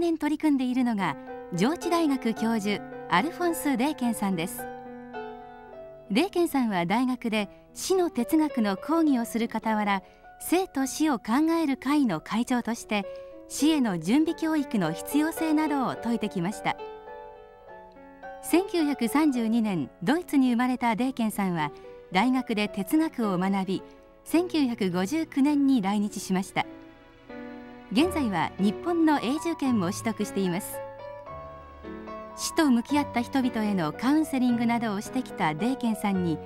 年取り組んでいるのが上智大学教授アルフォンス・デイケンさんですデイケンさんは大学で死の哲学の講義をする傍ら生と死を考える会の会長として死への準備教育の必要性などを説いてきました1932年ドイツに生まれたデイケンさんは大学で哲学を学び1959年に来日しました。現在は日本の永住権も取得しています死と向き合った人々へのカウンセリングなどをしてきたデイケンさんに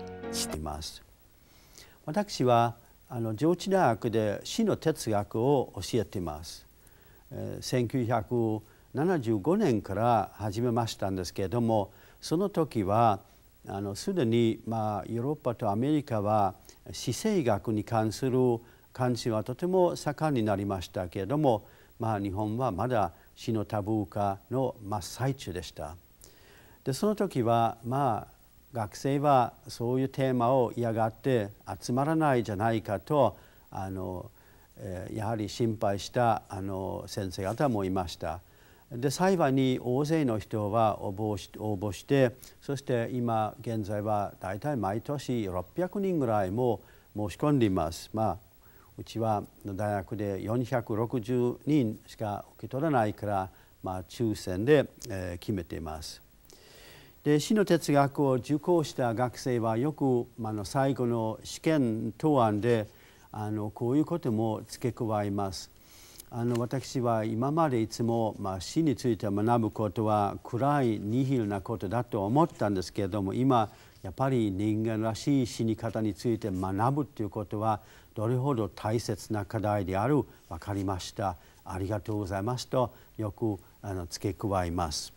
私はあの上智大学で死の哲学を教えています、えー、1975年から始めましたんですけれどもその時はあのすでに、まあ、ヨーロッパとアメリカは死生学に関する関心はとても盛んになりましたけれども、まあ、日本はまだ死のタブー化の真っ最中でした。でその時はまあ学生はそういうテーマを嫌がって集まらないじゃないかとあの、えー、やはり心配したあの先生方もいました。で幸いに大勢の人は応募し応募してそして今現在は大体毎年600人ぐらいも申し込んでいます。まあうちは大学で460人しか受け取らないから、まあ、抽選で、えー、決めています。で死の哲学を受講した学生はよく、まあの最後の試験答案であのこういうことも付け加えます。あの私は今までいつも、まあ、死について学ぶことは暗いニヒルなことだと思ったんですけれども今やっぱり人間らしい死に方について学ぶということはどれほど大切な課題である分かりましたありがとうございますとよくあの付け加えます。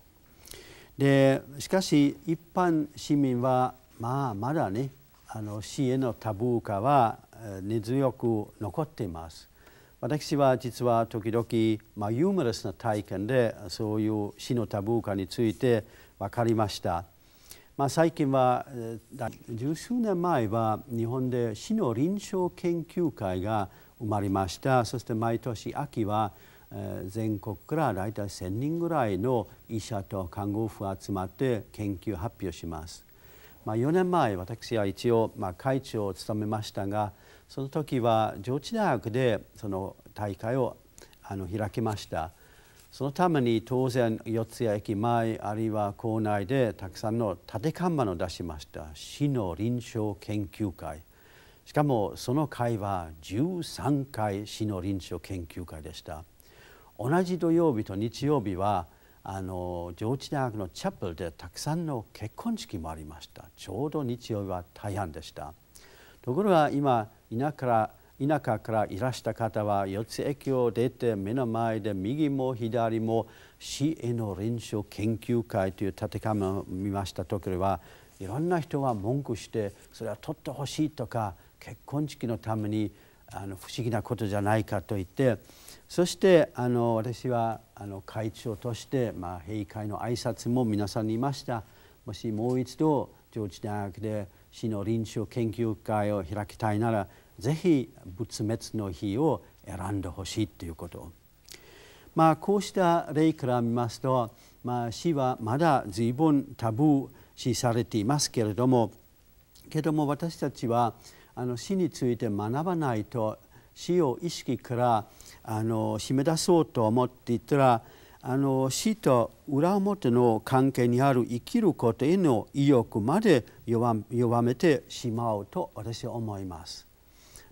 でしかし一般市民は、まあ、まだねあの死へのタブー化は根強く残っています。私は実は時々、まあ、ユーモラスな体験でそういう死のタブー化について分かりました。まあ、最近は十数年前は日本で市の臨床研究会が生まれましたそして毎年秋は全国から大体1,000人ぐらいの医者と看護婦が集まって研究発表します。まあ、4年前私は一応、まあ、会長を務めましたがその時は上智大学でその大会をあの開きました。そのために当然四ツ谷駅前あるいは校内でたくさんの立て看板を出しました市の臨床研究会しかもその会は13回市の臨床研究会でした同じ土曜日と日曜日はあの上智大学のチャップルでたくさんの結婚式もありましたちょうど日曜日は大半でしたところが今田舎から田舎からいらした方は四つ駅を出て目の前で右も左も市への臨床研究会という建て紙を見ました時にはいろんな人は文句してそれは取ってほしいとか結婚式のためにあの不思議なことじゃないかと言ってそしてあの私はあの会長として、まあ、閉会の挨拶も皆さんにいましたもしもう一度上智大学で市の臨床研究会を開きたいならぜひ仏滅の日を選んでほしいということまあこうした例から見ますと、まあ、死はまだ随分タブー視されていますけれどもけども私たちはあの死について学ばないと死を意識からあの締め出そうと思っていたらあの死と裏表の関係にある生きることへの意欲まで弱めてしまうと私は思います。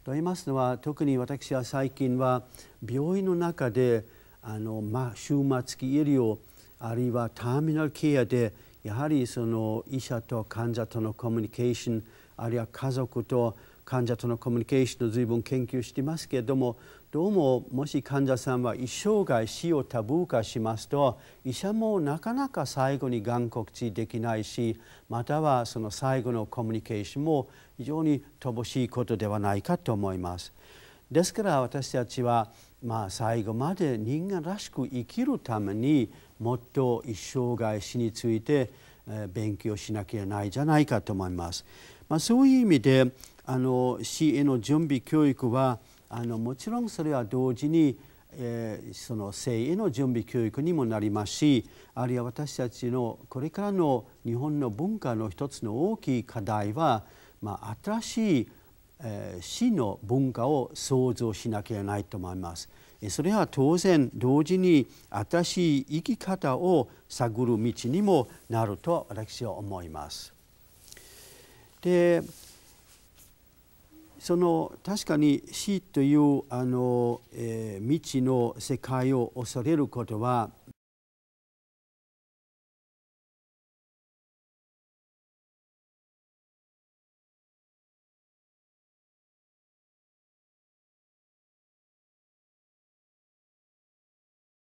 と言いますのは特に私は最近は病院の中であの、まあ、終末期医療あるいはターミナルケアでやはりその医者と患者とのコミュニケーションあるいは家族と患者とのコミュニケーションを随分研究していますけれどもどうももし患者さんは一生涯死をタブー化しますと医者もなかなか最後にがん告知できないしまたはその最後のコミュニケーションも非常に乏しいことではないかと思います。ですから私たちはまあ最後まで人間らしく生きるためにもっと一生涯死について勉強しなきゃないじゃないかと思います。まあ、そういう意味であの死への準備教育はあのもちろんそれは同時に、えー、その性への準備教育にもなりますしあるいは私たちのこれからの日本の文化の一つの大きい課題は、まあ、新しいえ死の文化を創造しなきゃいけないと思います。それは当然同時に新しい生き方を探る道にもなると私は思います。でその確かに死というあの、えー、未知の世界を恐れることは